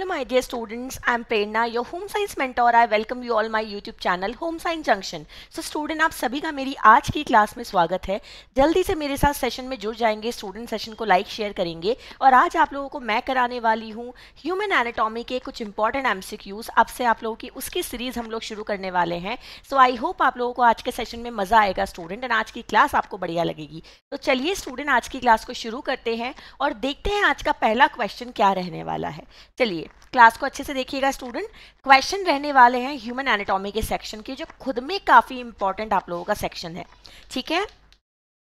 Hello my dear students, I am Prerna, your home science mentor. I welcome you all my YouTube channel Home Science Junction. So student आप सभी का मेरी आज की class में स्वागत है जल्दी से मेरे साथ सेशन में जुड़ जाएंगे स्टूडेंट सेशन को लाइक शेयर करेंगे और आज आप लोगों को मैं कराने वाली हूँ ह्यूमन एनाटॉमी के कुछ इंपॉर्टेंट एम अब से आप लोगों की उसकी सीरीज हम लोग शुरू करने वाले हैं सो आई होप आप लोगों को आज के सेशन में मज़ा आएगा स्टूडेंट एंड आज की क्लास आपको बढ़िया लगेगी तो चलिए स्टूडेंट आज की क्लास को शुरू करते हैं और देखते हैं आज का पहला क्वेश्चन क्या रहने वाला है चलिए क्लास को अच्छे से देखिएगा स्टूडेंट क्वेश्चन रहने वाले हैं ह्यूमन एनाटॉमी के सेक्शन के जो खुद में काफ़ी इंपॉर्टेंट आप लोगों का सेक्शन है ठीक है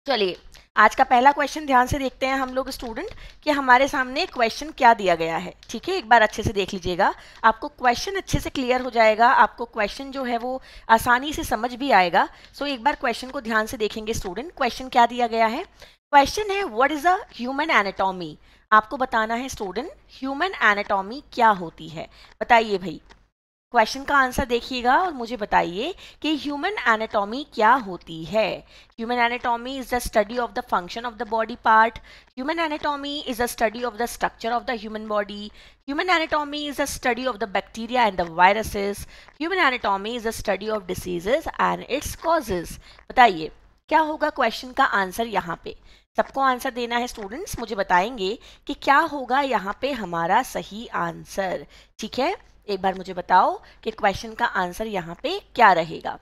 चलिए आज का पहला क्वेश्चन ध्यान से देखते हैं हम लोग स्टूडेंट कि हमारे सामने क्वेश्चन क्या दिया गया है ठीक है एक बार अच्छे से देख लीजिएगा आपको क्वेश्चन अच्छे से क्लियर हो जाएगा आपको क्वेश्चन जो है वो आसानी से समझ भी आएगा सो एक बार क्वेश्चन को ध्यान से देखेंगे स्टूडेंट क्वेश्चन क्या दिया गया है क्वेश्चन है what is a human anatomy आपको बताना है स्टूडेंट ह्यूमन एनाटॉमी क्या होती है बताइए भाई क्वेश्चन का आंसर देखिएगा और मुझे बताइए कि ह्यूमन एनाटॉमी क्या होती है human anatomy is the study of the function of the body part human anatomy is the study of the structure of the human body human anatomy is the study of the bacteria and the viruses human anatomy is the study of diseases and its causes बताइए क्या होगा question का answer यहाँ पे सबको answer देना है students मुझे बताएंगे कि क्या होगा यहाँ पे हमारा सही आंसर ठीक है एक बार मुझे बताओ कि क्वेश्चन का आंसर यहाँ पे क्या रहेगा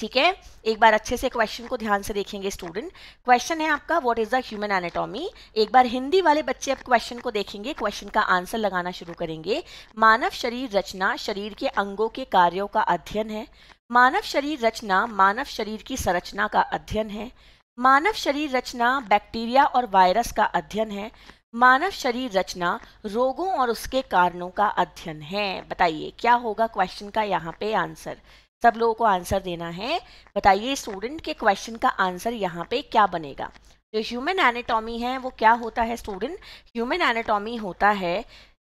ठीक है एक बार अच्छे से क्वेश्चन को ध्यान से देखेंगे स्टूडेंट क्वेश्चन है आपका what is the human anatomy एक बार हिंदी वाले बच्चे अब क्वेश्चन को देखेंगे क्वेश्चन का आंसर लगाना शुरू करेंगे मानव शरीर रचना शरीर के अंगों के कार्यों का अध्ययन है मानव शरीर रचना मानव शरीर की संरचना का अध्ययन है मानव शरीर रचना बैक्टीरिया और वायरस का अध्ययन है मानव शरीर रचना रोगों और उसके कारणों का अध्ययन है बताइए क्या होगा क्वेश्चन का यहाँ पे आंसर सब लोगों को आंसर देना है बताइए स्टूडेंट के क्वेश्चन का आंसर यहाँ पे क्या बनेगा जो ह्यूमन एनाटॉमी है वो क्या होता है स्टूडेंट ह्यूमन एनाटॉमी होता है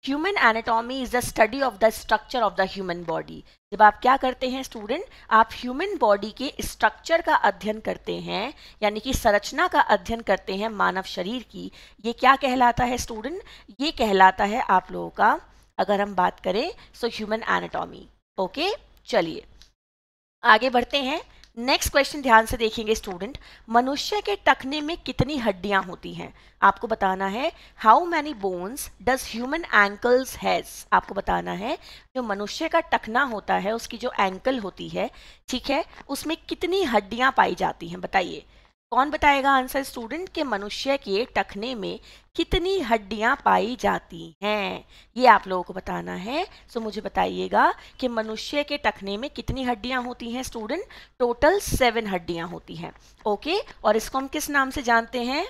human anatomy is the study of the structure of the human body जब आप क्या करते हैं स्टूडेंट आप ह्यूमन बॉडी के स्ट्रक्चर का अध्ययन करते हैं यानी कि संरचना का अध्ययन करते हैं मानव शरीर की ये क्या कहलाता है स्टूडेंट ये कहलाता है आप लोगों का अगर हम बात करें सो ह्यूमन एनाटॉमी ओके चलिए आगे बढ़ते हैं नेक्स्ट क्वेश्चन ध्यान से देखेंगे स्टूडेंट मनुष्य के टखने में कितनी हड्डियां होती हैं आपको बताना है how many bones does human ankles has आपको बताना है जो मनुष्य का टखना होता है उसकी जो एंकल होती है ठीक है उसमें कितनी हड्डियां पाई जाती हैं बताइए कौन बताएगा आंसर स्टूडेंट के मनुष्य के टखने में कितनी हड्डियां पाई जाती हैं ये आप लोगों को बताना है सो मुझे बताइएगा कि मनुष्य के टखने में कितनी हड्डियां होती हैं स्टूडेंट टोटल सेवन हड्डियां होती हैं ओके और इसको हम किस नाम से जानते हैं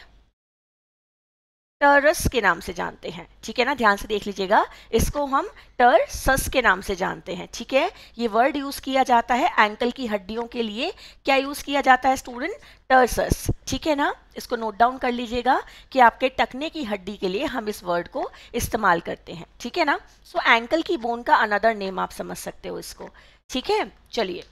टरस के नाम से जानते हैं ठीक है ना ध्यान से देख लीजिएगा इसको हम टरसस के नाम से जानते हैं ठीक है ये वर्ड यूज़ किया जाता है एंकल की हड्डियों के लिए क्या यूज़ किया जाता है स्टूडेंट टर्सस ठीक है ना इसको नोट डाउन कर लीजिएगा कि आपके टकने की हड्डी के लिए हम इस वर्ड को इस्तेमाल करते हैं ठीक है ना सो so, एंकल की बोन का अनदर नेम आप समझ सकते हो इसको ठीक है चलिए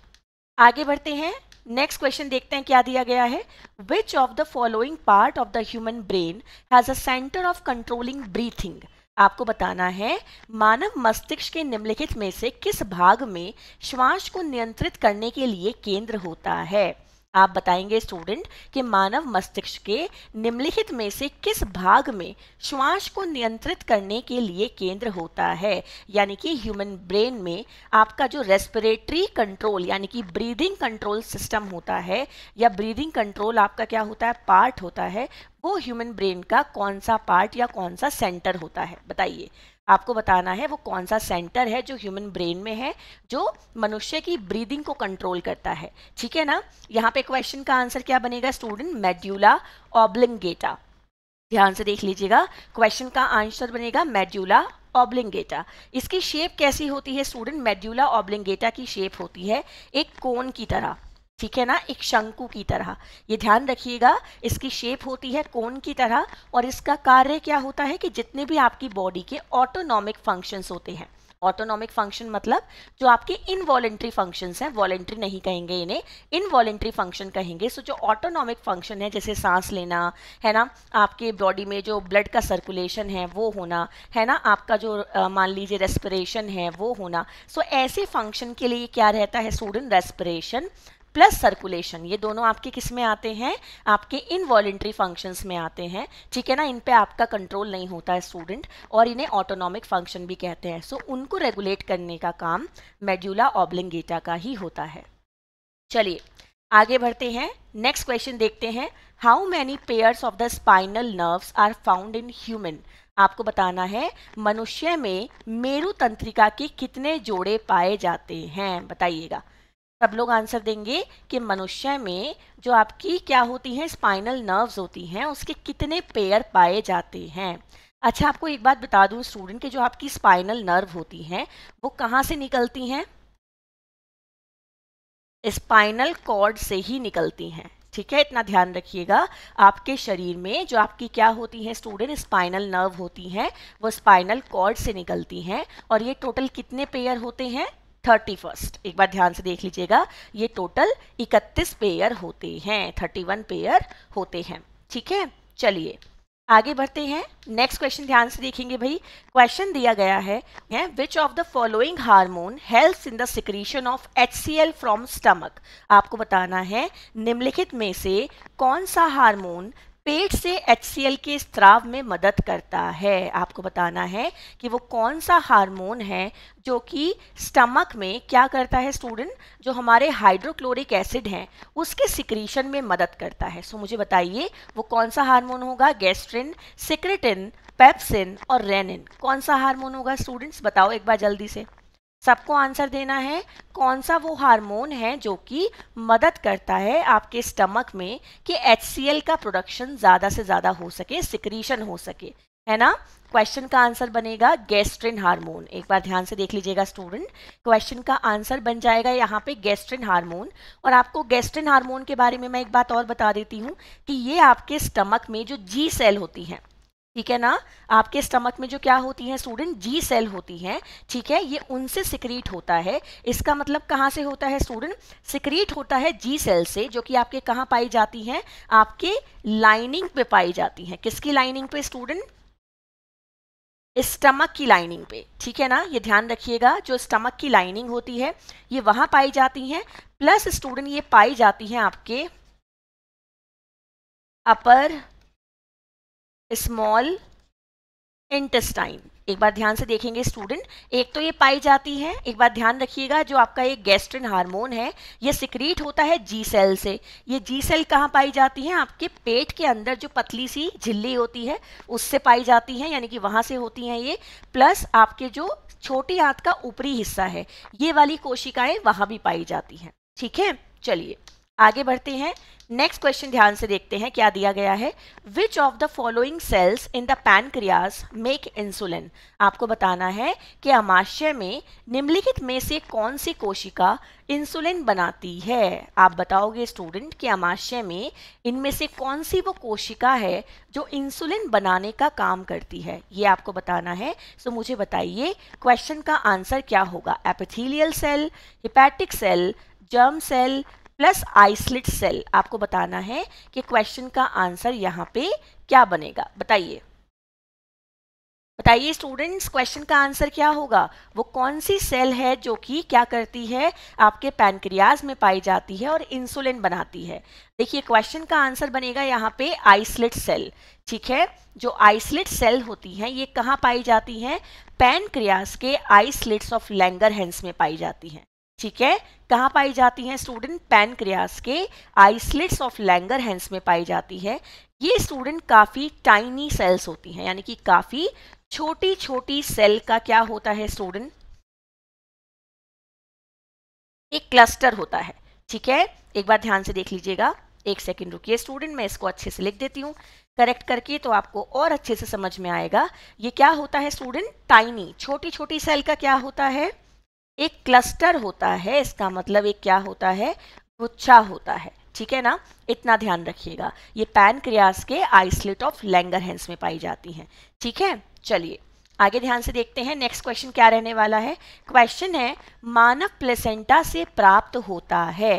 आगे बढ़ते हैं नेक्स्ट क्वेश्चन देखते हैं क्या दिया गया है which of the following part of the human brain has a centre of controlling breathing आपको बताना है मानव मस्तिष्क के निम्नलिखित में से किस भाग में श्वास को नियंत्रित करने के लिए केंद्र होता है आप बताएंगे स्टूडेंट कि मानव मस्तिष्क के निम्नलिखित में से किस भाग में श्वास को नियंत्रित करने के लिए केंद्र होता है यानी कि ह्यूमन ब्रेन में आपका जो रेस्पिरेटरी कंट्रोल यानी कि ब्रीदिंग कंट्रोल सिस्टम होता है या ब्रीदिंग कंट्रोल आपका क्या होता है पार्ट होता है वो ह्यूमन ब्रेन का कौन सा पार्ट या कौन सा सेंटर होता है बताइए आपको बताना है वो कौन सा सेंटर है जो ह्यूमन ब्रेन में है जो मनुष्य की ब्रीदिंग को कंट्रोल करता है ठीक है ना यहाँ पे क्वेश्चन का आंसर क्या बनेगा स्टूडेंट मेड्यूला ऑब्लिंगेटा ध्यान से देख लीजिएगा क्वेश्चन का आंसर बनेगा मेड्यूला ऑब्लिंगेटा इसकी शेप कैसी होती है स्टूडेंट मेड्यूला ऑब्लिंगेटा की शेप होती है एक कोन की तरह ठीक है ना एक शंकु की तरह ये ध्यान रखिएगा इसकी शेप होती है कोन की तरह और इसका कार्य क्या होता है कि जितने भी आपकी बॉडी के ऑटोनॉमिक फंक्शंस होते हैं ऑटोनॉमिक फंक्शन मतलब जो आपके इनवॉलेंट्री फंक्शंस हैं वॉलेंट्री नहीं कहेंगे इन्हें इनवॉलेंट्री फंक्शन कहेंगे सो जो ऑटोनॉमिक फंक्शन है जैसे सांस लेना है ना आपके बॉडी में जो ब्लड का सर्कुलेशन है वो होना है ना आपका जो मान लीजिए रेस्पिरेशन है वो होना सो so, ऐसे फंक्शन के लिए क्या रहता है स्टूडेंट रेस्पिरेशन प्लस सर्कुलेशन ये दोनों आपके किस में आते हैं आपके इनवॉलेंट्री फंक्शंस में आते हैं ठीक है ना इन पे आपका कंट्रोल नहीं होता है स्टूडेंट और इन्हें ऑटोनॉमिक फंक्शन भी कहते हैं सो so, उनको रेगुलेट करने का काम मेड्यूला ऑब्लिंगेटा का ही होता है चलिए आगे बढ़ते हैं नेक्स्ट क्वेश्चन देखते हैं how many pairs of the spinal nerves are found in human आपको बताना है मनुष्य में मेरु तंत्रिका के कितने जोड़े पाए जाते हैं बताइएगा सब लोग आंसर देंगे कि मनुष्य में जो आपकी क्या होती हैं स्पाइनल नर्व्स होती हैं उसके कितने पेयर पाए जाते हैं अच्छा आपको एक बात बता दूं स्टूडेंट के जो आपकी स्पाइनल नर्व होती हैं वो कहाँ से निकलती हैं स्पाइनल कॉर्ड से ही निकलती हैं ठीक है इतना ध्यान रखिएगा आपके शरीर में जो आपकी क्या होती हैं स्टूडेंट स्पाइनल नर्व होती हैं वो स्पाइनल कॉर्ड से निकलती हैं और ये टोटल कितने पेयर होते हैं थर्टी फर्स्ट एक बार ध्यान से देख लीजिएगा ये टोटल इकतीस पेयर होते हैं थर्टी वन पेयर होते हैं ठीक है चलिए आगे बढ़ते हैं नेक्स्ट क्वेश्चन ध्यान से देखेंगे भाई क्वेश्चन दिया गया है which of the following hormone helps in the secretion of H from stomach आपको बताना है निम्नलिखित में से कौन सा हार्मोन पेट से एच के स्त्राव में मदद करता है आपको बताना है कि वो कौन सा हार्मोन है जो कि स्टमक में क्या करता है स्टूडेंट जो हमारे हाइड्रोक्लोरिक एसिड हैं उसके सिक्रीशन में मदद करता है सो मुझे बताइए वो कौन सा हार्मोन होगा गैस्ट्रिन सिक्रेटिन पेप्सिन और रेनिन कौन सा हार्मोन होगा स्टूडेंट्स बताओ एक बार जल्दी से सबको आंसर देना है कौन सा वो हार्मोन है जो कि मदद करता है आपके स्टमक में कि एच का प्रोडक्शन ज़्यादा से ज़्यादा हो सके सिक्रीशन हो सके है ना क्वेश्चन का आंसर बनेगा गैस्ट्रिन हार्मोन एक बार ध्यान से देख लीजिएगा स्टूडेंट क्वेश्चन का आंसर बन जाएगा यहाँ पे गैस्ट्रिन हार्मोन और आपको गैस्ट्रिन हार्मोन के बारे में मैं एक बात और बता देती हूँ कि ये आपके स्टमक में जो जी सेल होती हैं ठीक है ना आपके स्टमक में जो क्या होती है स्टूडेंट जी सेल होती है ठीक है ये उनसे सिक्रीट होता है इसका मतलब कहाँ से होता है स्टूडेंट सिक्रीट होता है जी सेल से जो कि आपके कहाँ पाई जाती हैं आपके लाइनिंग पे पाई जाती हैं किसकी लाइनिंग पे स्टूडेंट स्टमक की लाइनिंग पे ठीक है ना ये ध्यान रखिएगा जो स्टमक की लाइनिंग होती है ये वहां पाई जाती हैं प्लस स्टूडेंट ये पाई जाती हैं आपके अपर स्मॉल इंटेस्टाइन एक बार ध्यान से देखेंगे स्टूडेंट एक तो ये पाई जाती है एक बार ध्यान रखिएगा जो आपका ये गैस्ट्रिन हार्मोन है ये सिक्रीट होता है जी सेल से ये जी सेल कहाँ पाई जाती है आपके पेट के अंदर जो पतली सी झिल्ली होती है उससे पाई जाती है यानी कि वहाँ से होती हैं ये प्लस आपके जो छोटी आंत का ऊपरी हिस्सा है ये वाली कोशिकाएं वहाँ भी पाई जाती हैं ठीक है चलिए आगे बढ़ते हैं नेक्स्ट क्वेश्चन ध्यान से देखते हैं क्या दिया गया है which of the following cells in the pancreas make insulin आपको बताना है कि अमाशय में निम्नलिखित में से कौन सी कोशिका इंसुलिन बनाती है आप बताओगे स्टूडेंट कि अमाशय में इनमें से कौन सी वो कोशिका है जो इंसुलिन बनाने का काम करती है ये आपको बताना है सो मुझे बताइए क्वेश्चन का आंसर क्या होगा epithelial cell hepatic cell germ cell plus islet cell आपको बताना है कि क्वेश्चन का आंसर यहाँ पे क्या बनेगा बताइए बताइए स्टूडेंट्स क्वेश्चन का आंसर क्या होगा वो कौन सी सेल है जो कि क्या करती है आपके पैनक्रियाज में पाई जाती है और इंसुलिन बनाती है देखिए क्वेश्चन का आंसर बनेगा यहाँ पे आइसलेट सेल ठीक है जो आइसलेट सेल होती हैं ये कहाँ पाई जाती हैं पैनक्रियाज के आइसलेट्स ऑफ लैंगर हैंस में पाई जाती हैं ठीक है कहाँ पाई जाती है स्टूडेंट पैनक्रियास के आइसलेट्स ऑफ लैंगर हैंस में पाई जाती है ये स्टूडेंट काफ़ी टाइनी सेल्स होती हैं यानी कि काफ़ी छोटी छोटी सेल का क्या होता है स्टूडेंट एक क्लस्टर होता है ठीक है एक बार ध्यान से देख लीजिएगा एक सेकेंड रुकिए स्टूडेंट मैं इसको अच्छे से लिख देती हूँ करेक्ट करके तो आपको और अच्छे से समझ में आएगा ये क्या होता है स्टूडेंट टाइनी छोटी छोटी सेल का क्या होता है एक क्लस्टर होता है इसका मतलब एक क्या होता है गुच्छा होता है ठीक है ना इतना ध्यान रखिएगा ये पैन क्रियास के आइसलेट ऑफ हैंस में पाई जाती हैं ठीक है चलिए आगे ध्यान से देखते हैं नेक्स्ट क्वेश्चन क्या रहने वाला है क्वेश्चन है मानव प्लेसेंटा से प्राप्त होता है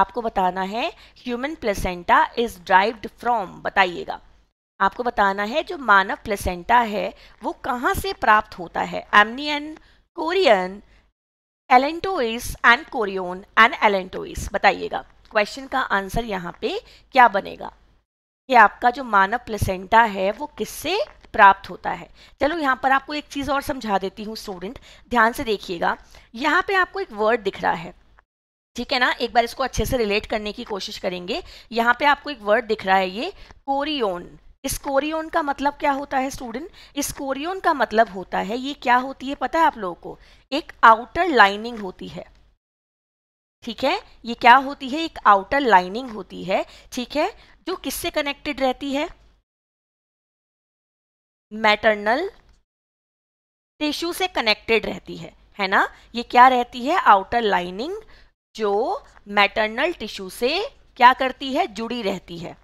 आपको बताना है human placenta is derived from बताइएगा आपको बताना है जो मानव प्लेसेंटा है वो कहाँ से प्राप्त होता है amnion chorion allantois and chorion and allantois बताइएगा क्वेश्चन का आंसर यहाँ पे क्या बनेगा कि आपका जो मानव प्लेसेंटा है वो किससे प्राप्त होता है चलो यहाँ पर आपको एक चीज़ और समझा देती हूँ स्टूडेंट ध्यान से देखिएगा यहाँ पे आपको एक वर्ड दिख रहा है ठीक है ना एक बार इसको अच्छे से रिलेट करने की कोशिश करेंगे यहाँ पे आपको एक वर्ड दिख रहा है ये कोरियोन स्कोरियोन का मतलब क्या होता है स्टूडेंट स्कोरियोन का मतलब होता है ये क्या होती है पता है आप लोगों को एक आउटर लाइनिंग होती है ठीक है ये क्या होती है एक आउटर लाइनिंग होती है ठीक है जो किससे कनेक्टेड रहती है मैटरनल टिश्यू से कनेक्टेड रहती है है ना ये क्या रहती है आउटर लाइनिंग जो मैटरनल टिश्यू से क्या करती है जुड़ी रहती है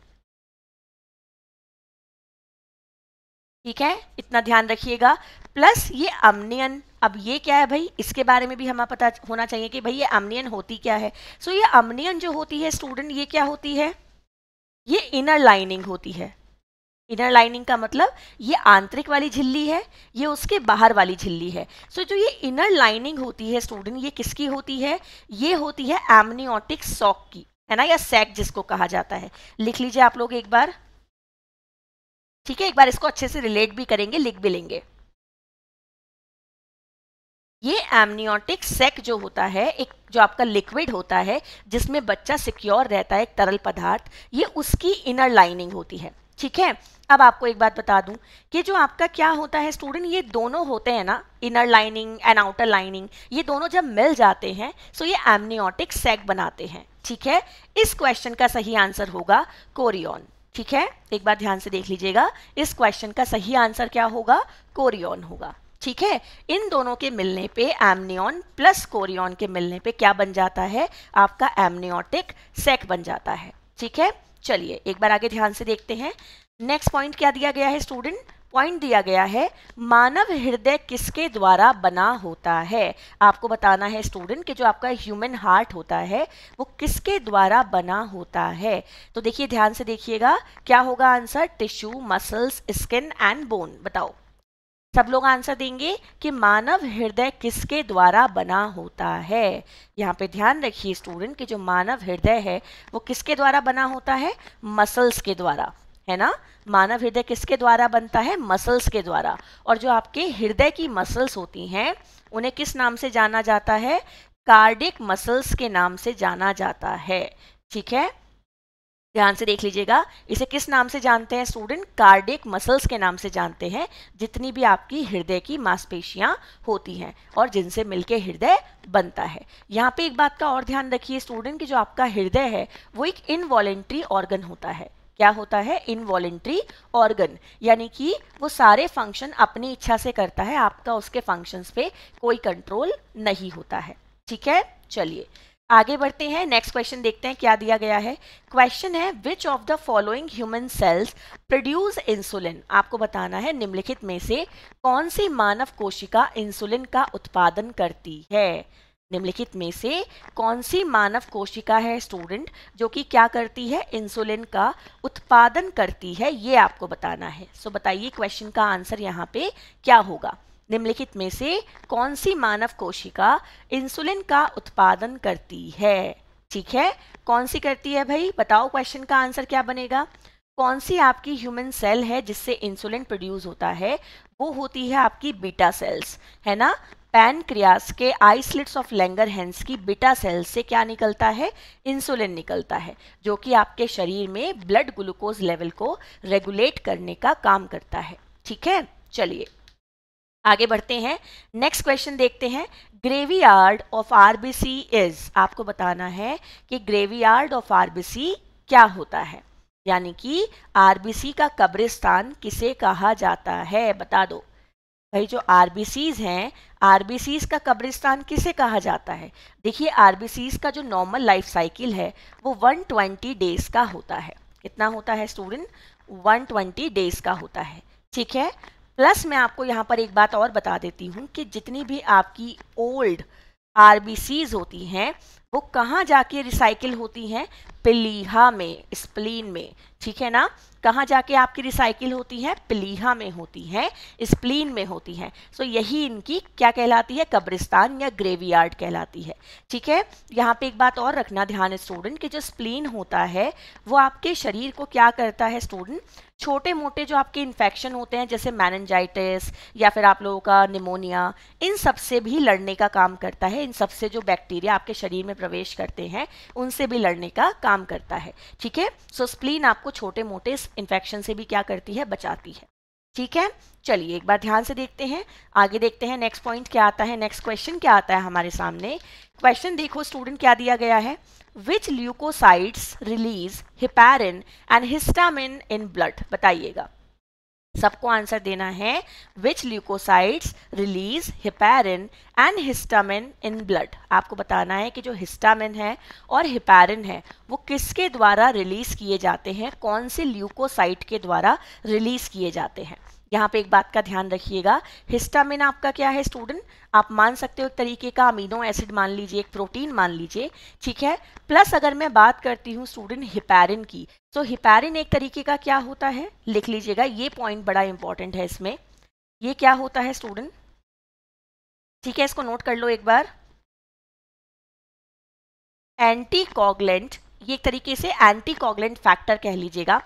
ठीक है इतना ध्यान रखिएगा प्लस ये अमनियन अब ये क्या है भाई इसके बारे में भी हमें पता होना चाहिए कि भाई ये अमनियन होती क्या है सो so, ये अमनियन जो होती है स्टूडेंट ये क्या होती है ये इनर लाइनिंग होती है इनर लाइनिंग का मतलब ये आंतरिक वाली झिल्ली है ये उसके बाहर वाली झिल्ली है सो so, जो ये इनर लाइनिंग होती है स्टूडेंट ये किसकी होती है ये होती है एमनियोटिक सॉक की है ना या सैक जिसको कहा जाता है लिख लीजिए आप लोग एक बार ठीक है एक बार इसको अच्छे से रिलेट भी करेंगे लिख भी लेंगे ये एमनियोटिक सेक जो होता है एक जो आपका लिक्विड होता है जिसमें बच्चा सिक्योर रहता है एक तरल पदार्थ ये उसकी इनर लाइनिंग होती है ठीक है अब आपको एक बात बता दूं कि जो आपका क्या होता है स्टूडेंट ये दोनों होते हैं ना inner lining and outer lining ये दोनों जब मिल जाते हैं सो तो ये एमनियोटिक सेक बनाते हैं ठीक है इस क्वेश्चन का सही आंसर होगा कोरियन ठीक है एक बार ध्यान से देख लीजिएगा इस क्वेश्चन का सही आंसर क्या होगा कोरियन होगा ठीक है इन दोनों के मिलने पे एमनियन प्लस कोरियन के मिलने पे क्या बन जाता है आपका एमनियोटिक सेक बन जाता है ठीक है चलिए एक बार आगे ध्यान से देखते हैं नेक्स्ट पॉइंट क्या दिया गया है स्टूडेंट पॉइंट दिया गया है मानव हृदय किसके द्वारा बना होता है आपको बताना है स्टूडेंट कि जो आपका ह्यूमन हार्ट होता है वो किसके द्वारा बना होता है तो देखिए ध्यान से देखिएगा क्या होगा answer tissue muscles skin and bone बताओ सब लोग आंसर देंगे कि मानव हृदय किसके द्वारा बना होता है यहाँ पे ध्यान रखिए स्टूडेंट कि जो मानव हृदय है वो किसके द्वारा बना होता है मसल्स के द्वारा है ना मानव हृदय किसके द्वारा बनता है मसल्स के द्वारा और जो आपके हृदय की मसल्स होती हैं उन्हें किस नाम से जाना जाता है कार्डिक मसल्स के नाम से जाना जाता है ठीक है ध्यान से देख लीजिएगा इसे किस नाम से जानते हैं स्टूडेंट कार्डिक मसल्स के नाम से जानते हैं जितनी भी आपकी हृदय की मांसपेशियां होती हैं और जिनसे मिलके हृदय बनता है यहाँ पे एक बात का और ध्यान रखिए स्टूडेंट कि जो आपका हृदय है वो एक इनवॉलेंट्री ऑर्गन होता है क्या होता है इनवॉलेंट्री ऑर्गन यानी कि वो सारे फंक्शन अपनी इच्छा से करता है आपका उसके फंक्शंस पे कोई कंट्रोल नहीं होता है ठीक है चलिए आगे बढ़ते हैं नेक्स्ट क्वेश्चन देखते हैं क्या दिया गया है क्वेश्चन है which of the following human cells produce insulin आपको बताना है निम्नलिखित में से कौन सी मानव कोशिका इंसुलिन का उत्पादन करती है निम्नलिखित में से कौन सी मानव कोशिका है स्टूडेंट जो कि क्या करती है इंसुलिन का उत्पादन करती है ये आपको बताना है सो बताइए क्वेश्चन का आंसर यहाँ पे क्या होगा निम्नलिखित में से कौन सी मानव कोशिका इंसुलिन का उत्पादन करती है ठीक है कौन सी करती है भाई बताओ क्वेश्चन का आंसर क्या बनेगा कौन सी आपकी ह्यूमन सेल है जिससे इंसुलिन प्रोड्यूस होता है वो होती है आपकी बीटा सेल्स है ना पैनक्रियास के आइसलेट्स ऑफ लेंगर हैंस की बिटा सेल्स से क्या निकलता है इंसुलिन निकलता है जो कि आपके शरीर में ब्लड ग्लूकोज लेवल को रेगुलेट करने का काम करता है ठीक है चलिए आगे बढ़ते हैं नेक्स्ट क्वेश्चन देखते हैं graveyard of RBC is आपको बताना है कि ग्रेवी आर्ड ऑफ आरबीसी क्या होता है यानी कि आरबीसी का कब्रिस्तान किसे कहा जाता है बता दो भाई जो आर हैं आर का कब्रिस्तान किसे कहा जाता है देखिए आर का जो नॉर्मल लाइफ साइकिल है वो 120 डेज का होता है कितना होता है स्टूडेंट 120 डेज का होता है ठीक है प्लस मैं आपको यहाँ पर एक बात और बता देती हूँ कि जितनी भी आपकी ओल्ड आर होती हैं वो कहाँ जाके रिसाइकिल होती हैं पिलीहा में स्प्लीन में ठीक है ना कहाँ जाके आपकी रिसाइकिल होती है पिलीहा में होती है स्प्लीन में होती है सो so, यही इनकी क्या कहलाती है कब्रिस्तान या यार्ड कहलाती है ठीक है यहाँ पे एक बात और रखना ध्यान स्टूडेंट कि जो स्प्लीन होता है वो आपके शरीर को क्या करता है स्टूडेंट छोटे मोटे जो आपके इन्फेक्शन होते हैं जैसे मैनजाइटिस या फिर आप लोगों का निमोनिया इन सब से भी लड़ने का काम करता है इन सबसे जो बैक्टीरिया आपके शरीर में प्रवेश करते हैं उनसे भी लड़ने का काम काम करता है ठीक है सो स्प्लीन आपको छोटे मोटे इन्फेक्शन से भी क्या करती है बचाती है ठीक है चलिए एक बार ध्यान से देखते हैं आगे देखते हैं नेक्स्ट पॉइंट क्या आता है नेक्स्ट क्वेश्चन क्या आता है हमारे सामने क्वेश्चन देखो स्टूडेंट क्या दिया गया है which leucocytes release heparin and histamine in blood बताइएगा सबको आंसर देना है which leucocytes release heparin and histamine in blood आपको बताना है कि जो हिस्टामिन है और हिपैरिन है वो किसके द्वारा रिलीज किए जाते हैं कौन से ल्यूकोसाइट के द्वारा रिलीज किए जाते हैं यहाँ पे एक बात का ध्यान रखिएगा हिस्टामिन आपका क्या है स्टूडेंट आप मान सकते हो एक तरीके का अमीनो एसिड मान लीजिए एक प्रोटीन मान लीजिए ठीक है प्लस अगर मैं बात करती हूँ स्टूडेंट हिपैरिन की सो so, हिपैरिन एक तरीके का क्या होता है लिख लीजिएगा ये पॉइंट बड़ा इंपॉर्टेंट है इसमें ये क्या होता है स्टूडेंट ठीक है इसको नोट कर लो एक बार एंटी कॉगलेंट ये एक तरीके से एंटी कॉगलेंट फैक्टर कह लीजिएगा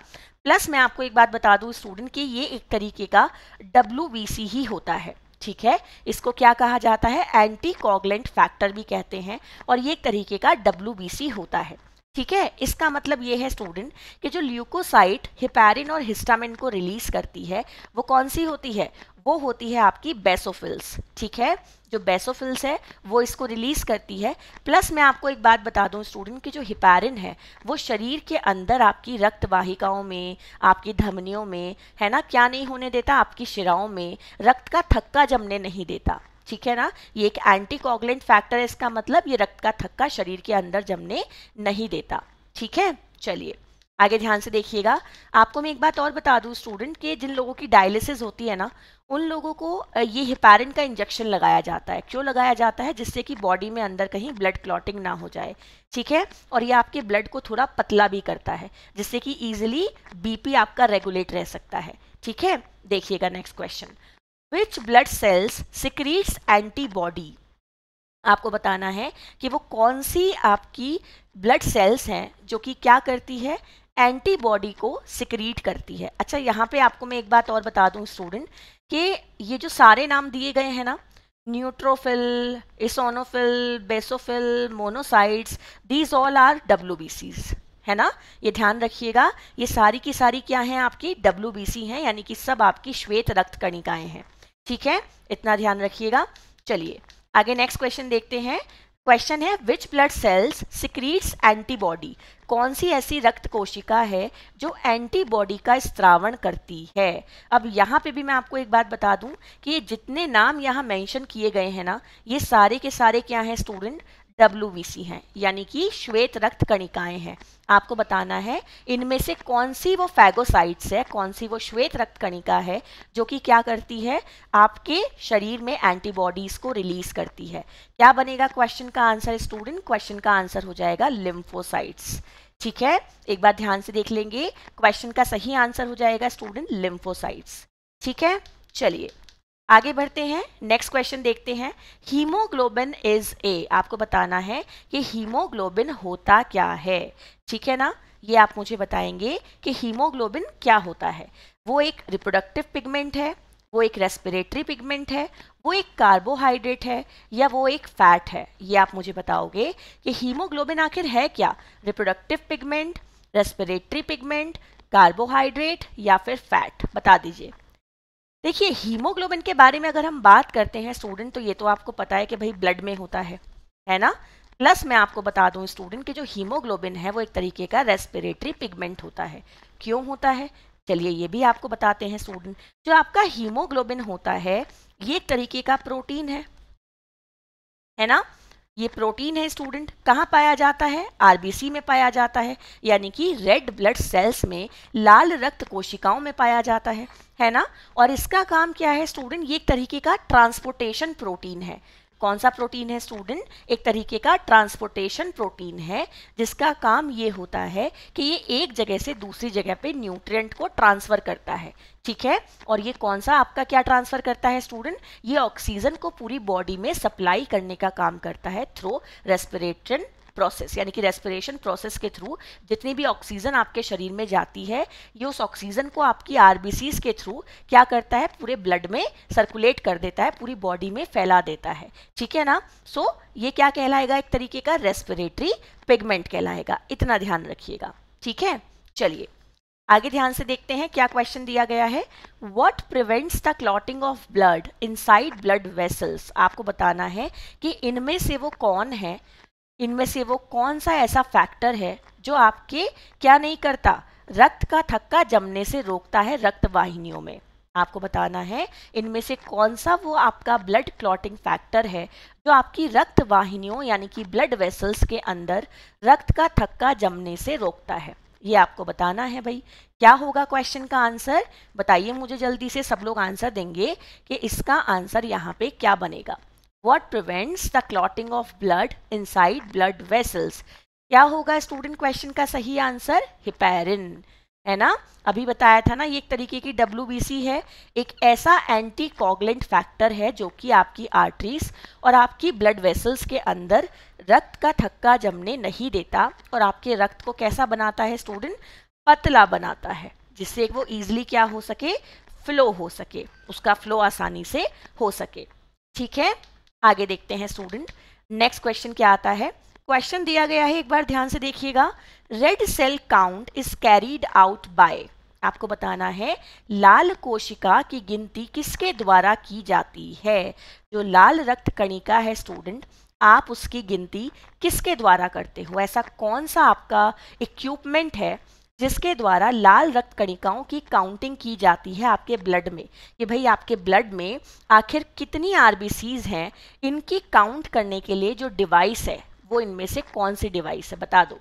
प्लस मैं आपको एक बात बता दूं स्टूडेंट कि ये एक तरीके का डब्ल्यू ही होता है ठीक है इसको क्या कहा जाता है एंटी कॉगलेंट फैक्टर भी कहते हैं और ये एक तरीके का डब्ल्यू होता है ठीक है इसका मतलब ये है स्टूडेंट कि जो ल्यूकोसाइट हिपैरिन और हिस्टामिन को रिलीज करती है वो कौन सी होती है वो होती है आपकी बेसोफिल्स ठीक है जो बेसोफिल्स है वो इसको रिलीज करती है प्लस मैं आपको एक बात बता दूं स्टूडेंट कि जो हिपैरिन है वो शरीर के अंदर आपकी रक्त वाहिकाओं में आपकी धमनियों में है ना क्या नहीं होने देता आपकी शिराओं में रक्त का थक्का जमने नहीं देता ठीक है ना ये एक एंटी कॉगलेंट फैक्टर है इसका मतलब ये रक्त का थक्का शरीर के अंदर जमने नहीं देता ठीक है चलिए आगे ध्यान से देखिएगा आपको मैं एक बात और बता दूं स्टूडेंट के जिन लोगों की डायलिसिस होती है ना उन लोगों को ये हिपैरिन का इंजेक्शन लगाया जाता है क्यों लगाया जाता है जिससे कि बॉडी में अंदर कहीं ब्लड क्लॉटिंग ना हो जाए ठीक है और ये आपके ब्लड को थोड़ा पतला भी करता है जिससे कि ईजिली बीपी आपका रेगुलेट रह सकता है ठीक है देखिएगा next question which blood cells secretes antibody आपको बताना है कि वो कौन सी आपकी ब्लड सेल्स हैं जो कि क्या करती है एंटीबॉडी को सिक्रीट करती है अच्छा यहाँ पे आपको मैं एक बात और बता दूँ स्टूडेंट कि ये जो सारे नाम दिए गए हैं ना neutrophil eosinophil basophil monocytes these all are W है ना ये ध्यान रखिएगा ये सारी की सारी क्या हैं आपकी डब्ल्यू हैं यानी कि सब आपकी श्वेत रक्त कणिकाएँ हैं ठीक है इतना ध्यान रखिएगा चलिए आगे नेक्स्ट क्वेश्चन देखते हैं क्वेश्चन है which blood cells secretes antibody कौन सी ऐसी रक्त कोशिका है जो एंटीबॉडी का स्त्रावण करती है अब यहाँ पे भी मैं आपको एक बात बता दूं कि ये जितने नाम यहाँ मेंशन किए गए हैं ना ये सारे के सारे क्या हैं स्टूडेंट डब्ल्यू हैं यानी कि श्वेत रक्त कणिकाएं हैं आपको बताना है इनमें से कौन सी वो फैगोसाइट्स है कौन सी वो श्वेत रक्त कणिका है जो कि क्या करती है आपके शरीर में एंटीबॉडीज़ को रिलीज करती है क्या बनेगा क्वेश्चन का आंसर स्टूडेंट क्वेश्चन का आंसर हो जाएगा लिम्फोसाइट्स ठीक है एक बार ध्यान से देख लेंगे क्वेश्चन का सही आंसर हो जाएगा स्टूडेंट लिम्फोसाइट्स ठीक है चलिए आगे बढ़ते हैं नेक्स्ट क्वेश्चन देखते हैं हीमोग्लोबिन इज ए आपको बताना है कि हीमोग्लोबिन होता क्या है ठीक है ना ये आप मुझे बताएंगे कि हीमोग्लोबिन क्या होता है वो एक रिप्रोडक्टिव पिगमेंट है वो एक रेस्पिरेटरी पिगमेंट है वो एक कार्बोहाइड्रेट है या वो एक फैट है ये आप मुझे बताओगे कि हीमोग्लोबिन आखिर है क्या reproductive pigment respiratory pigment carbohydrate या फिर फैट बता दीजिए देखिए हीमोग्लोबिन के बारे में अगर हम बात करते हैं स्टूडेंट तो ये तो आपको पता है कि भाई ब्लड में होता है है ना प्लस मैं आपको बता दूं स्टूडेंट कि जो हीमोग्लोबिन है वो एक तरीके का रेस्पिरेटरी पिगमेंट होता है क्यों होता है चलिए ये भी आपको बताते हैं स्टूडेंट जो आपका हीमोग्लोबिन होता है ये एक तरीके का प्रोटीन है है ना ये प्रोटीन है स्टूडेंट कहाँ पाया जाता है आरबीसी में पाया जाता है यानी कि रेड ब्लड सेल्स में लाल रक्त कोशिकाओं में पाया जाता है है ना और इसका काम क्या है स्टूडेंट ये एक तरीके का ट्रांसपोर्टेशन प्रोटीन है कौन सा प्रोटीन है स्टूडेंट एक तरीके का ट्रांसपोर्टेशन प्रोटीन है जिसका काम ये होता है कि ये एक जगह से दूसरी जगह पे न्यूट्रिएंट को ट्रांसफ़र करता है ठीक है और ये कौन सा आपका क्या ट्रांसफ़र करता है स्टूडेंट ये ऑक्सीजन को पूरी बॉडी में सप्लाई करने का काम करता है थ्रू रेस्पिरेटरी प्रोसेस यानी कि रेस्पिरेशन प्रोसेस के थ्रू जितनी भी ऑक्सीजन आपके शरीर में जाती है ये उस ऑक्सीजन को आपकी आर के थ्रू क्या करता है पूरे ब्लड में सर्कुलेट कर देता है पूरी बॉडी में फैला देता है ठीक है ना सो so, ये क्या कहलाएगा एक तरीके का रेस्पिरेटरी पिगमेंट कहलाएगा इतना ध्यान रखिएगा ठीक है चलिए आगे ध्यान से देखते हैं क्या क्वेश्चन दिया गया है what prevents the clotting of blood inside blood vessels आपको बताना है कि इनमें से वो कौन है इनमें से वो कौन सा ऐसा फैक्टर है जो आपके क्या नहीं करता रक्त का थक्का जमने से रोकता है रक्त वाहिनियों में आपको बताना है इनमें से कौन सा वो आपका ब्लड क्लॉटिंग फैक्टर है जो आपकी रक्त वाहिनियों यानी कि ब्लड वेसल्स के अंदर रक्त का थक्का जमने से रोकता है ये आपको बताना है भाई क्या होगा क्वेश्चन का आंसर बताइए मुझे जल्दी से सब लोग आंसर देंगे कि इसका आंसर यहाँ पे क्या बनेगा what prevents the clotting of blood inside blood vessels क्या होगा स्टूडेंट क्वेश्चन का सही आंसर हिपेरिन है ना अभी बताया था ना ये एक तरीके की डब्ल्यू है एक ऐसा एंटी कॉगलेंट फैक्टर है जो कि आपकी आर्टरीज और आपकी ब्लड वेसल्स के अंदर रक्त का थक्का जमने नहीं देता और आपके रक्त को कैसा बनाता है स्टूडेंट पतला बनाता है जिससे वो ईजिली क्या हो सके फ्लो हो सके उसका फ्लो आसानी से हो सके ठीक है आगे देखते हैं स्टूडेंट नेक्स्ट क्वेश्चन क्या आता है क्वेश्चन दिया गया है एक बार ध्यान से देखिएगा red cell count is carried out by आपको बताना है लाल कोशिका की गिनती किसके द्वारा की जाती है जो लाल रक्त कणिका है स्टूडेंट आप उसकी गिनती किसके द्वारा करते हो ऐसा कौन सा आपका इक्विपमेंट है जिसके द्वारा लाल रक्त कणिकाओं की काउंटिंग की जाती है आपके ब्लड में कि भाई आपके ब्लड में आखिर कितनी आर हैं इनकी काउंट करने के लिए जो डिवाइस है वो इनमें से कौन सी डिवाइस है बता दो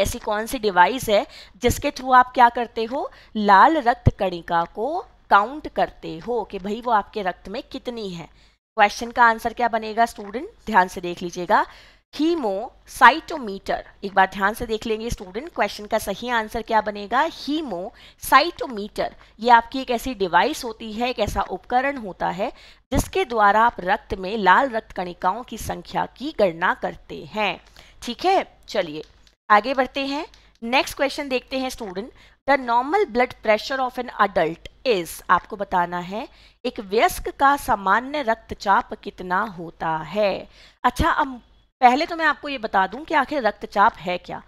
ऐसी कौन सी डिवाइस है जिसके थ्रू आप क्या करते हो लाल रक्त कणिका को काउंट करते हो कि भाई वो आपके रक्त में कितनी है क्वेश्चन का आंसर क्या बनेगा स्टूडेंट ध्यान से देख लीजिएगा हीमोसाइटोमीटर एक बार ध्यान से देख लेंगे स्टूडेंट क्वेश्चन का सही आंसर क्या बनेगा हीमोसाइटोमीटर ये आपकी एक ऐसी डिवाइस होती है एक ऐसा उपकरण होता है जिसके द्वारा आप रक्त में लाल रक्त कणिकाओं की संख्या की गणना करते हैं ठीक है चलिए आगे बढ़ते हैं नेक्स्ट क्वेश्चन देखते हैं student the normal blood pressure of an adult is आपको बताना है एक व्यस्क का सामान्य रक्तचाप कितना होता है अच्छा अब पहले तो मैं आपको ये बता दूं कि आखिर रक्तचाप है क्या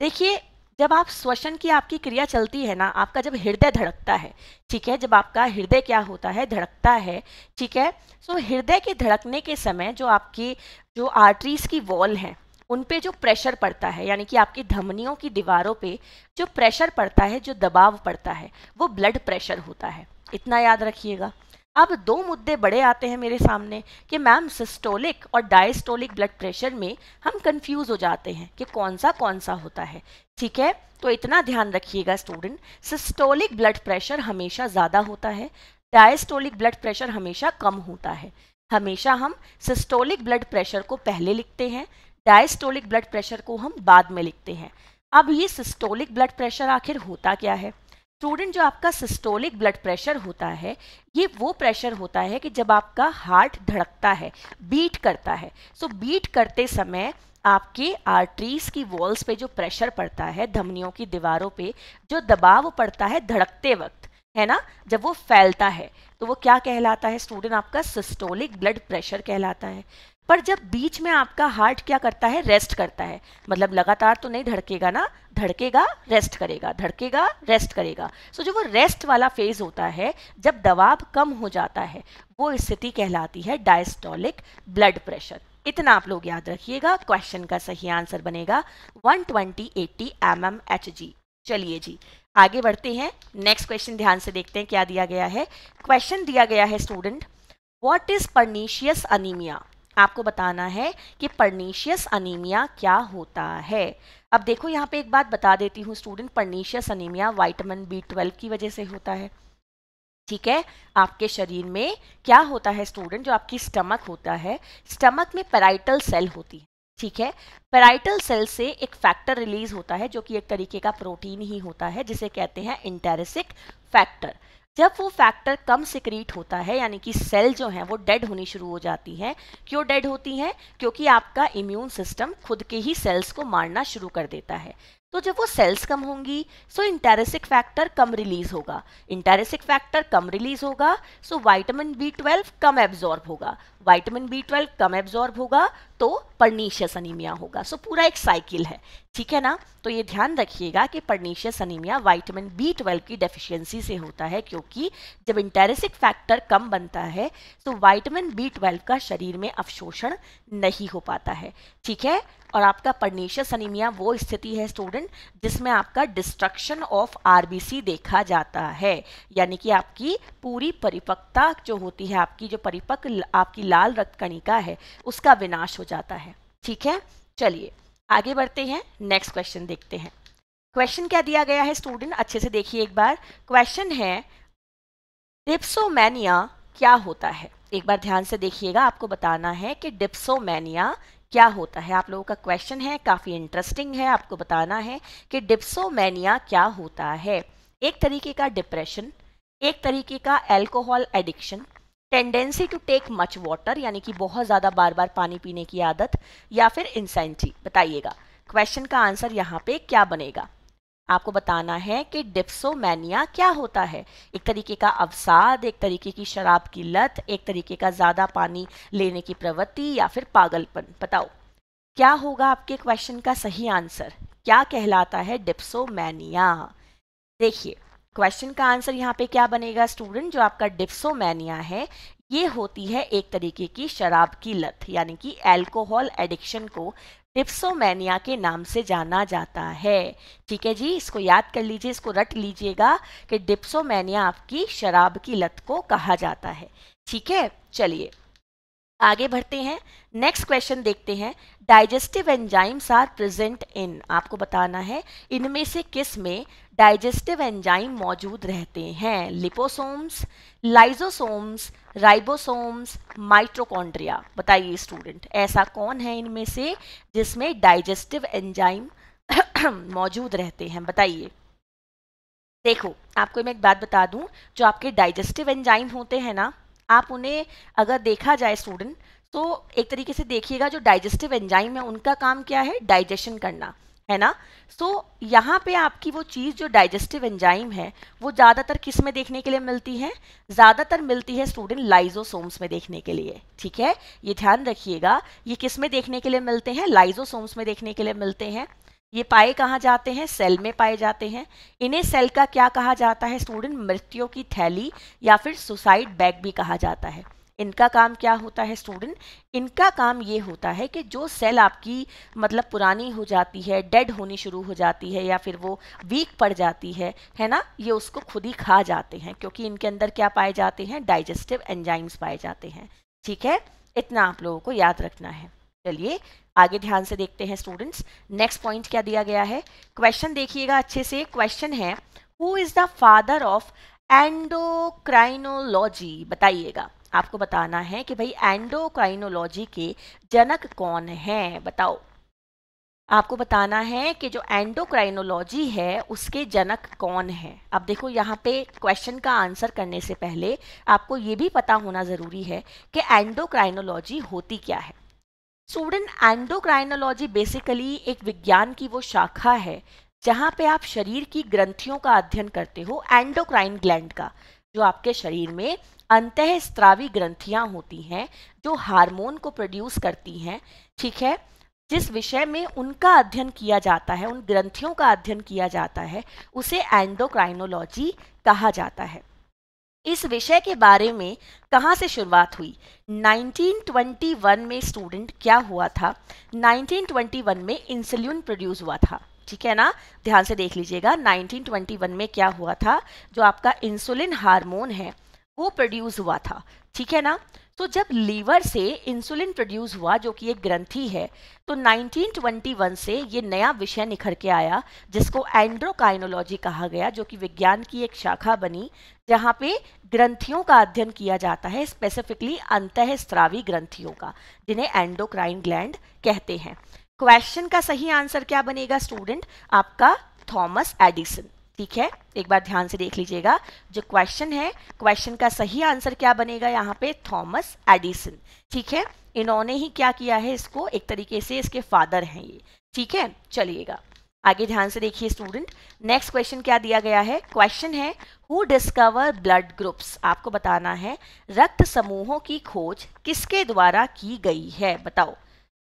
देखिए जब आप श्वसन की आपकी क्रिया चलती है ना आपका जब हृदय धड़कता है ठीक है जब आपका हृदय क्या होता है धड़कता है ठीक है सो हृदय के धड़कने के समय जो आपकी जो आर्टरीज की वॉल है उन पे जो प्रेशर पड़ता है यानी कि आपकी धमनियों की दीवारों पे जो प्रेशर पड़ता है जो दबाव पड़ता है वो ब्लड प्रेशर होता है इतना याद रखिएगा अब दो मुद्दे बड़े आते हैं मेरे सामने कि मैम सिस्टोलिक और डायस्टोलिक ब्लड प्रेशर में हम कंफ्यूज हो जाते हैं कि कौन सा कौन सा होता है ठीक है तो इतना ध्यान रखिएगा स्टूडेंट सिस्टोलिक ब्लड प्रेशर हमेशा ज़्यादा होता है डायस्टोलिक ब्लड प्रेशर हमेशा कम होता है हमेशा हम सिस्टोलिक ब्लड प्रेशर को पहले लिखते हैं डायस्टोलिक ब्लड प्रेशर को हम बाद में लिखते हैं अब ये सिस्टोलिक ब्लड प्रेशर आखिर होता क्या है स्टूडेंट जो आपका सिस्टोलिक ब्लड प्रेशर होता है ये वो प्रेशर होता है कि जब आपका हार्ट धड़कता है बीट करता है सो so, बीट करते समय आपके आर्टरीज की वॉल्स पे जो प्रेशर पड़ता है धमनियों की दीवारों पे जो दबाव पड़ता है धड़कते वक्त है ना जब वो फैलता है तो वो क्या कहलाता है स्टूडेंट आपका सिस्टोलिक ब्लड प्रेशर कहलाता है पर जब बीच में आपका हार्ट क्या करता है रेस्ट करता है मतलब लगातार तो नहीं धड़केगा ना धड़केगा रेस्ट करेगा धड़केगा रेस्ट करेगा सो so, जो वो रेस्ट वाला फेज होता है जब दबाव कम हो जाता है वो स्थिति कहलाती है डायस्टोलिक ब्लड प्रेशर इतना आप लोग याद रखिएगा क्वेश्चन का सही आंसर बनेगा one twenty eighty M M H G चलिए जी आगे बढ़ते हैं नेक्स्ट क्वेश्चन ध्यान से देखते हैं क्या दिया गया है क्वेश्चन दिया गया है student what is pernicious anaemia आपको बताना है कि पर्नीशियस अनिमिया क्या होता है अब देखो यहाँ पे एक बात बता देती हूँ student pernicious anaemia vitamin B twelve की वजह से होता है ठीक है आपके शरीर में क्या होता है स्टूडेंट जो आपकी स्टमक होता है स्टमक में पैराइटल सेल होती है ठीक है पैराइटल सेल से एक फैक्टर रिलीज होता है जो कि एक तरीके का प्रोटीन ही होता है जिसे कहते हैं इंटेरेसिक फैक्टर जब वो फैक्टर कम सिक्रीट होता है यानी कि सेल जो है वो डेड होनी शुरू हो जाती है क्यों डेड होती है क्योंकि आपका इम्यून सिस्टम खुद के ही सेल्स को मारना शुरू कर देता है तो जब वो सेल्स कम होंगी सो इंटेरेसिक फैक्टर कम रिलीज होगा इंटेरेसिक फैक्टर कम रिलीज होगा सो वाइटामिन बी ट्वेल्व कम एब्जॉर्ब होगा वाइटामिन बी ट्वेल्व कम एब्जॉर्ब होगा तो पर्नीशियस अनिमिया होगा सो so, पूरा एक साइकिल है ठीक है ना तो ये ध्यान रखिएगा कि pernicious anaemia vitamin B twelve की डेफिशिएंसी से होता है क्योंकि जब इंटेरेसिक फैक्टर कम बनता है तो वाइटामिन बी ट्वेल्व का शरीर में अवशोषण नहीं हो पाता है ठीक है और आपका पर्नीशियस अनिमिया वो स्थिति है स्टूडेंट जिसमें आपका डिस्ट्रक्शन ऑफ आरबीसी देखा जाता है यानी कि आपकी पूरी परिपक्वता जो होती है आपकी जो परिपक्व आपकी लाल रक्त कणिका है उसका विनाश हो जाता जाता है ठीक है चलिए आगे बढ़ते हैं नेक्स्ट क्वेश्चन देखते हैं क्वेश्चन क्या दिया गया है स्टूडेंट अच्छे से देखिए एक बार क्वेश्चन है डिप्सोमैनिया क्या होता है एक बार ध्यान से देखिएगा आपको बताना है कि डिप्सोमैनिया क्या होता है आप लोगों का क्वेश्चन है काफ़ी इंटरेस्टिंग है आपको बताना है कि डिप्सोमैनिया क्या होता है एक तरीके का डिप्रेशन एक तरीके का alcohol addiction tendency to take much water यानी कि बहुत ज़्यादा बार बार पानी पीने की आदत या फिर इंसेंटी बताइएगा क्वेश्चन का आंसर यहाँ पे क्या बनेगा आपको बताना है कि डिप्सोमैनिया क्या होता है एक तरीके का अवसाद एक तरीके की शराब की लत एक तरीके का ज़्यादा पानी लेने की प्रवृत्ति या फिर पागलपन बताओ क्या होगा आपके क्वेश्चन का सही आंसर क्या कहलाता है डिप्सोमैनिया देखिए क्वेश्चन का आंसर यहाँ पे क्या बनेगा स्टूडेंट जो आपका डिप्सोमैनिया है ये होती है एक तरीके की शराब की लत यानी कि एल्कोहल एडिक्शन को डिप्सोमैनिया के नाम से जाना जाता है ठीक है जी इसको याद कर लीजिए इसको रट लीजिएगा कि डिप्सोमैनिया आपकी शराब की लत को कहा जाता है ठीक है चलिए आगे बढ़ते हैं नेक्स्ट क्वेश्चन देखते हैं digestive enzymes are present in आपको बताना है इनमें से किस में डाइजेस्टिव एंजाइम मौजूद रहते हैं लिपोसोम्स लाइजोसोम्स राइबोसोम्स माइट्रोकॉन्ड्रिया बताइए स्टूडेंट ऐसा कौन है इनमें से जिसमें डाइजेस्टिव एंजाइम मौजूद रहते हैं बताइए देखो आपको मैं एक बात बता दूं जो आपके डाइजेस्टिव एंजाइम होते हैं ना आप उन्हें अगर देखा जाए स्टूडेंट तो एक तरीके से देखिएगा जो डाइजेस्टिव एंजाइम है उनका काम क्या है डाइजेशन करना है ना सो so, यहाँ पे आपकी वो चीज़ जो डाइजेस्टिव एंजाइम है वो ज़्यादातर किस में देखने के लिए मिलती है ज़्यादातर मिलती है स्टूडेंट लाइजोसोम्स में देखने के लिए ठीक है ये ध्यान रखिएगा ये किस में देखने के लिए मिलते हैं लाइजोसोम्स में देखने के लिए मिलते हैं ये पाए कहाँ जाते हैं सेल में पाए जाते हैं इन्हें सेल का क्या कहा जाता है स्टूडेंट मृत्यु की थैली या फिर सुसाइड बैग भी कहा जाता है इनका काम क्या होता है स्टूडेंट इनका काम ये होता है कि जो सेल आपकी मतलब पुरानी हो जाती है डेड होनी शुरू हो जाती है या फिर वो वीक पड़ जाती है है ना ये उसको खुद ही खा जाते हैं क्योंकि इनके अंदर क्या पाए जाते हैं डाइजेस्टिव एंजाइम्स पाए जाते हैं ठीक है इतना आप लोगों को याद रखना है चलिए आगे ध्यान से देखते हैं स्टूडेंट्स नेक्स्ट पॉइंट क्या दिया गया है क्वेश्चन देखिएगा अच्छे से क्वेश्चन है who is the father of endocrinology बताइएगा आपको बताना है कि भाई एंडोक्राइनोलॉजी के जनक कौन हैं बताओ आपको बताना है कि जो एंडोक्राइनोलॉजी है उसके जनक कौन है अब देखो यहाँ पे क्वेश्चन का आंसर करने से पहले आपको ये भी पता होना ज़रूरी है कि एंडोक्राइनोलॉजी होती क्या है स्टूडेंट एंडोक्राइनोलॉजी बेसिकली एक विज्ञान की वो शाखा है जहाँ पे आप शरीर की ग्रंथियों का अध्ययन करते हो एंडोक्राइन ग्लैंड का जो आपके शरीर में अंतः स्त्रावी ग्रंथियाँ होती हैं जो हार्मोन को प्रोड्यूस करती हैं ठीक है जिस विषय में उनका अध्ययन किया जाता है उन ग्रंथियों का अध्ययन किया जाता है उसे एंडोक्राइनोलॉजी कहा जाता है इस विषय के बारे में कहाँ से शुरुआत हुई 1921 में स्टूडेंट क्या हुआ था 1921 में इंसुलिन प्रोड्यूस हुआ था ठीक है ना ध्यान से देख लीजिएगा 1921 में क्या हुआ था जो आपका इंसुलिन हार्मोन है वो प्रोड्यूस हुआ था ठीक है ना तो जब लीवर से इंसुलिन प्रोड्यूस हुआ जो कि एक ग्रंथि है तो 1921 से ये नया विषय निखर के आया जिसको एंड्रोकाइनोलॉजी कहा गया जो कि विज्ञान की एक शाखा बनी जहाँ पे ग्रंथियों का अध्ययन किया जाता है स्पेसिफिकली अंतःस्त्रावी ग्रंथियों का जिन्हें एंडोक्राइन ग्लैंड कहते हैं क्वेश्चन का सही आंसर क्या बनेगा स्टूडेंट आपका थॉमस एडिसन ठीक है एक बार ध्यान से देख लीजिएगा जो क्वेश्चन है क्वेश्चन का सही आंसर क्या बनेगा यहाँ पे थॉमस एडिसन ठीक है इन्होंने ही क्या किया है इसको एक तरीके से इसके फादर हैं ये ठीक है चलिएगा आगे ध्यान से देखिए स्टूडेंट नेक्स्ट क्वेश्चन क्या दिया गया है क्वेश्चन है हु डिस्कवर ब्लड ग्रुप्स आपको बताना है रक्त समूहों की खोज किसके द्वारा की गई है बताओ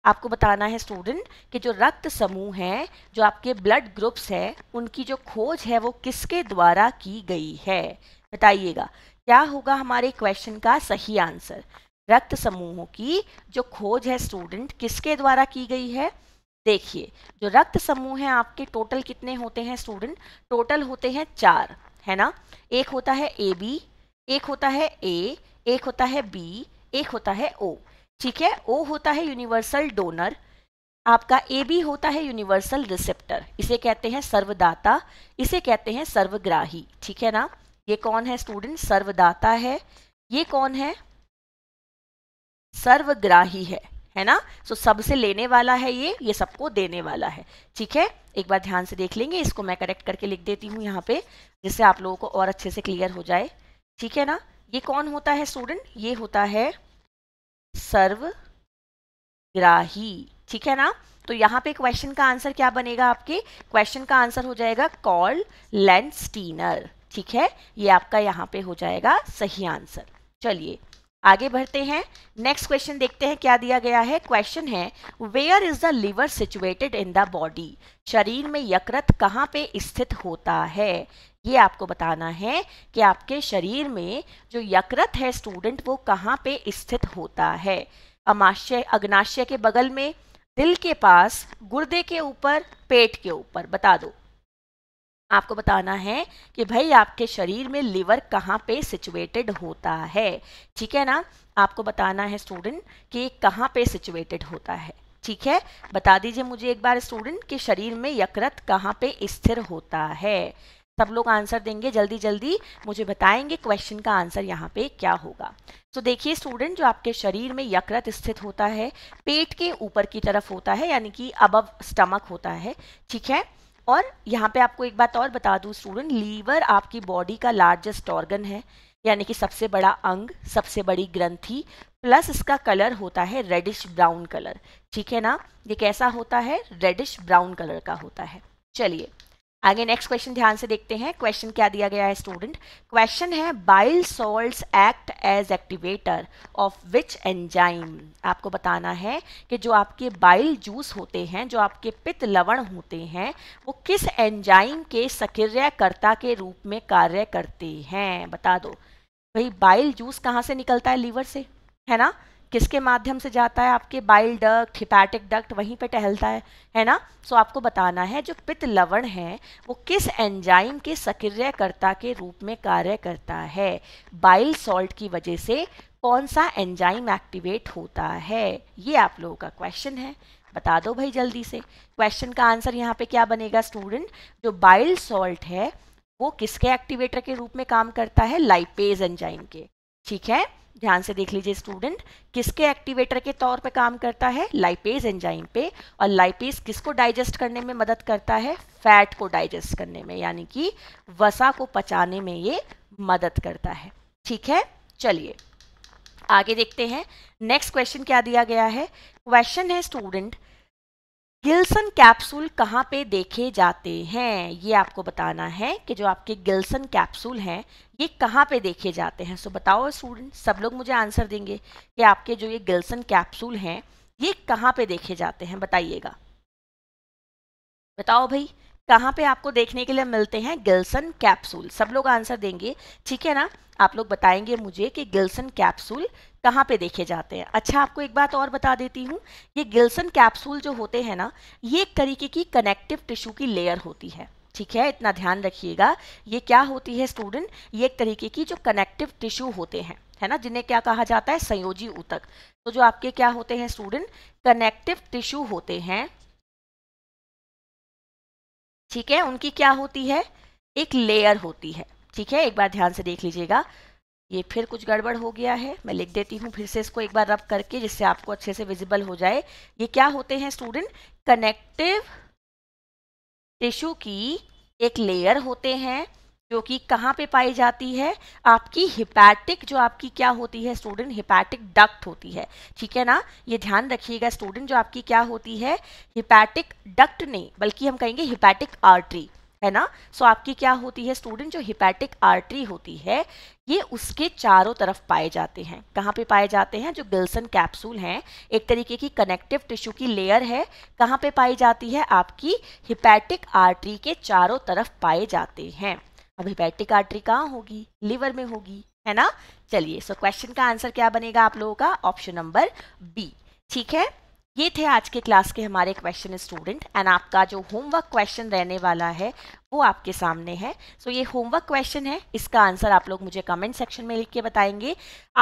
आपको बताना है स्टूडेंट कि जो रक्त समूह हैं जो आपके ब्लड ग्रुप्स हैं उनकी जो खोज है वो किसके द्वारा की गई है बताइएगा क्या होगा हमारे क्वेश्चन का सही आंसर रक्त समूहों की जो खोज है स्टूडेंट किसके द्वारा की गई है देखिए जो रक्त समूह हैं आपके टोटल कितने होते हैं स्टूडेंट टोटल होते हैं चार है ना एक होता है ए बी एक होता है ए एक होता है बी एक होता है ओ ठीक है ओ होता है यूनिवर्सल डोनर आपका ए बी होता है यूनिवर्सल रिसेप्टर इसे कहते हैं सर्वदाता इसे कहते हैं सर्वग्राही ठीक है ना ये कौन है स्टूडेंट सर्वदाता है ये कौन है सर्वग्राही है है ना सो so, सबसे लेने वाला है ये ये सबको देने वाला है ठीक है एक बार ध्यान से देख लेंगे इसको मैं करेक्ट करके लिख देती हूँ यहाँ पे जिससे आप लोगों को और अच्छे से क्लियर हो जाए ठीक है ना ये कौन होता है स्टूडेंट ये होता है सर्वग्राही ठीक है ना तो यहाँ पे क्वेश्चन का आंसर क्या बनेगा आपके क्वेश्चन का आंसर हो जाएगा कॉल लेंस्टीनर ठीक है ये आपका यहाँ पे हो जाएगा सही आंसर चलिए आगे बढ़ते हैं नेक्स्ट क्वेश्चन देखते हैं क्या दिया गया है क्वेश्चन है where is the liver situated in the body शरीर में यकृत कहाँ पे स्थित होता है ये आपको बताना है कि आपके शरीर में जो यकृत है स्टूडेंट वो कहाँ पे स्थित होता है अमाशय अग्नाशय के बगल में दिल के पास गुर्दे के ऊपर पेट के ऊपर बता दो आपको बताना है कि भाई आपके शरीर में लिवर कहाँ पे सिचुएटेड होता है ठीक है ना आपको बताना है स्टूडेंट कि कहाँ पे सिचुएटेड होता है ठीक है बता दीजिए मुझे एक बार स्टूडेंट कि शरीर में यकृत कहाँ पे स्थिर होता है सब लोग आंसर देंगे जल्दी जल्दी मुझे बताएंगे क्वेश्चन का आंसर यहाँ पे क्या होगा तो देखिए स्टूडेंट जो आपके शरीर में यकृत स्थित होता है पेट के ऊपर की तरफ होता है यानी कि अबव स्टमक होता है ठीक है और यहाँ पे आपको एक बात और बता दूँ स्टूडेंट लीवर आपकी बॉडी का लार्जेस्ट ऑर्गन है यानी कि सबसे बड़ा अंग सबसे बड़ी ग्रंथि प्लस इसका कलर होता है रेडिश ब्राउन कलर ठीक है ना ये कैसा होता है रेडिश ब्राउन कलर का होता है चलिए आगे नेक्स्ट क्वेश्चन ध्यान से देखते हैं क्वेश्चन क्या दिया गया है स्टूडेंट क्वेश्चन है bile salts act as activator of which enzyme आपको बताना है कि जो आपके बाइल जूस होते हैं जो आपके पित्त लवण होते हैं वो किस एंजाइम के सक्रियकर्ता के रूप में कार्य करते हैं बता दो भाई बाइल जूस कहाँ से निकलता है लीवर से है ना किसके माध्यम से जाता है आपके बाइल डक्ट हिपैटिक डक्ट वहीं पे टहलता है है ना सो so, आपको बताना है जो पित्त लवण है वो किस एंजाइम के सक्रियकर्ता के रूप में कार्य करता है बाइल सॉल्ट की वजह से कौन सा एंजाइम एक्टिवेट होता है ये आप लोगों का क्वेश्चन है बता दो भाई जल्दी से क्वेश्चन का आंसर यहाँ पे क्या बनेगा स्टूडेंट जो बाइल सॉल्ट है वो किसके एक्टिवेटर के रूप में काम करता है लाइपेज एंजाइम के ठीक है ध्यान से देख लीजिए स्टूडेंट किसके एक्टिवेटर के तौर पे काम करता है लाइपेज एंजाइम पे और लाइपेज किसको डाइजेस्ट करने में मदद करता है फैट को डाइजेस्ट करने में यानी कि वसा को पचाने में ये मदद करता है ठीक है चलिए आगे देखते हैं नेक्स्ट क्वेश्चन क्या दिया गया है क्वेश्चन है स्टूडेंट गिल्सन कैप्सूल कहाँ पे देखे जाते हैं ये आपको बताना है कि जो आपके गिल्सन कैप्सूल हैं ये कहाँ पे देखे जाते हैं सो so, बताओ स्टूडेंट सब लोग मुझे आंसर देंगे कि आपके जो ये गिल्सन कैप्सूल हैं ये कहाँ पे देखे जाते हैं बताइएगा बताओ भाई कहाँ पे आपको देखने के लिए मिलते हैं गिल्सन कैप्सूल सब लोग आंसर देंगे ठीक है ना आप लोग बताएंगे मुझे कि गिल्सन कैप्सूल कहाँ पे देखे जाते हैं अच्छा आपको एक बात और बता देती हूँ ये गिल्सन कैप्सूल जो होते हैं ना ये एक तरीके की कनेक्टिव टिश्यू की लेयर होती है ठीक है इतना ध्यान रखिएगा ये क्या होती है स्टूडेंट ये एक तरीके की जो कनेक्टिव टिश्यू होते हैं है ना जिन्हें क्या कहा जाता है संयोजी ऊतक तो जो आपके क्या होते हैं स्टूडेंट कनेक्टिव टिश्यू होते हैं ठीक है उनकी क्या होती है एक लेयर होती है ठीक है एक बार ध्यान से देख लीजिएगा ये फिर कुछ गड़बड़ हो गया है मैं लिख देती हूँ फिर से इसको एक बार रब करके जिससे आपको अच्छे से विजिबल हो जाए ये क्या होते हैं स्टूडेंट कनेक्टिव टिश्यू की एक लेयर होते हैं जो कि कहाँ पे पाई जाती है आपकी हिपैटिक जो आपकी क्या होती है स्टूडेंट हिपैटिक डक्ट होती है ठीक है ना ये ध्यान रखिएगा स्टूडेंट जो आपकी क्या होती है हिपैटिक डक्ट नहीं बल्कि हम कहेंगे हिपैटिक आर्टरी है ना सो so, आपकी क्या होती है स्टूडेंट जो हिपैटिक आर्टरी होती है ये उसके चारों तरफ पाए जाते हैं कहाँ पे पाए जाते हैं जो गिल्सन कैप्सूल हैं एक तरीके की कनेक्टिव टिश्यू की लेयर है कहाँ पे पाई जाती है आपकी हिपैटिक आर्टरी के चारों तरफ पाए जाते हैं अब हिपैटिक आर्टरी कहाँ होगी लिवर में होगी है ना चलिए सो क्वेश्चन का आंसर क्या बनेगा आप लोगों का ऑप्शन नंबर बी ठीक है ये थे आज के क्लास के हमारे क्वेश्चन स्टूडेंट एंड आपका जो होमवर्क क्वेश्चन रहने वाला है वो आपके सामने है सो so, ये होमवर्क क्वेश्चन है इसका आंसर आप लोग मुझे कमेंट सेक्शन में लिख के बताएंगे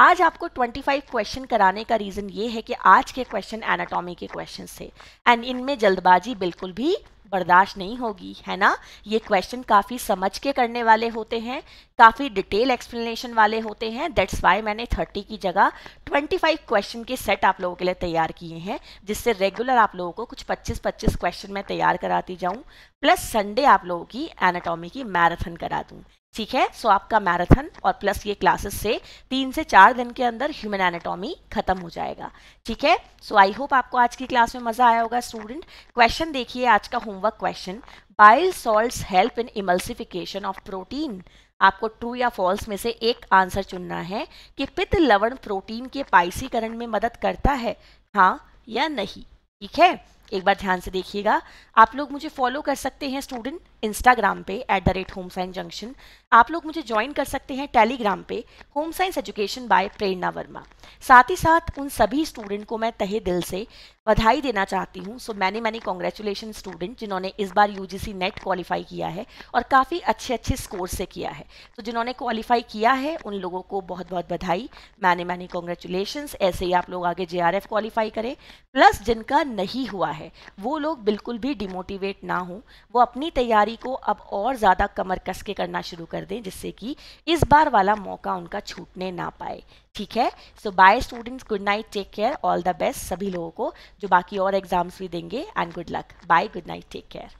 आज आपको 25 क्वेश्चन कराने का रीज़न ये है कि आज के क्वेश्चन एनाटॉमी के क्वेश्चन थे एंड इनमें जल्दबाजी बिल्कुल भी बर्दाश्त नहीं होगी है ना ये क्वेश्चन काफ़ी समझ के करने वाले होते हैं काफ़ी डिटेल एक्सप्लेनेशन वाले होते हैं दैट्स वाई मैंने 30 की जगह 25 क्वेश्चन के सेट आप लोगों के लिए तैयार किए हैं जिससे रेगुलर आप लोगों को कुछ 25-25 क्वेश्चन मैं तैयार कराती जाऊँ प्लस संडे आप लोगों की एनाटॉमी की मैराथन करा दूँ ठीक है सो आपका मैराथन और प्लस ये क्लासेस से तीन से चार दिन के अंदर ह्यूमन एनाटॉमी खत्म हो जाएगा ठीक है सो आई होप आपको आज की क्लास में मजा आया होगा स्टूडेंट क्वेश्चन देखिए आज का homework question bile salts help in emulsification of protein आपको ट्रू या फॉल्स में से एक आंसर चुनना है कि पित्त लवण प्रोटीन के पाइसीकरण में मदद करता है हाँ या नहीं ठीक है एक बार ध्यान से देखिएगा आप लोग मुझे फॉलो कर सकते हैं स्टूडेंट इंस्टाग्राम पे at the rate home science junction आप लोग मुझे ज्वाइन कर सकते हैं टेलीग्राम पे home science education by Prerna Verma साथ ही साथ उन सभी स्टूडेंट को मैं तहे दिल से बधाई देना चाहती हूँ so many many congratulation student जिन्होंने इस बार यू नेट क्वालिफाई किया है और काफ़ी अच्छे अच्छे स्कोर से किया है तो जिन्होंने क्वालिफाई किया है उन लोगों को बहुत बहुत बधाई मैनी मैनी कॉन्ग्रेचुलेशन ऐसे ही आप लोग आगे जे क्वालिफाई करें प्लस जिनका नहीं हुआ है वो लोग बिल्कुल भी डिमोटिवेट ना हों वो अपनी तैयारी तैयारी को अब और ज़्यादा कमर कस के करना शुरू कर दें जिससे कि इस बार वाला मौका उनका छूटने ना पाए ठीक है so bye students good night take care all the best सभी लोगों को जो बाकी और एग्जाम्स भी देंगे and good luck bye good night take care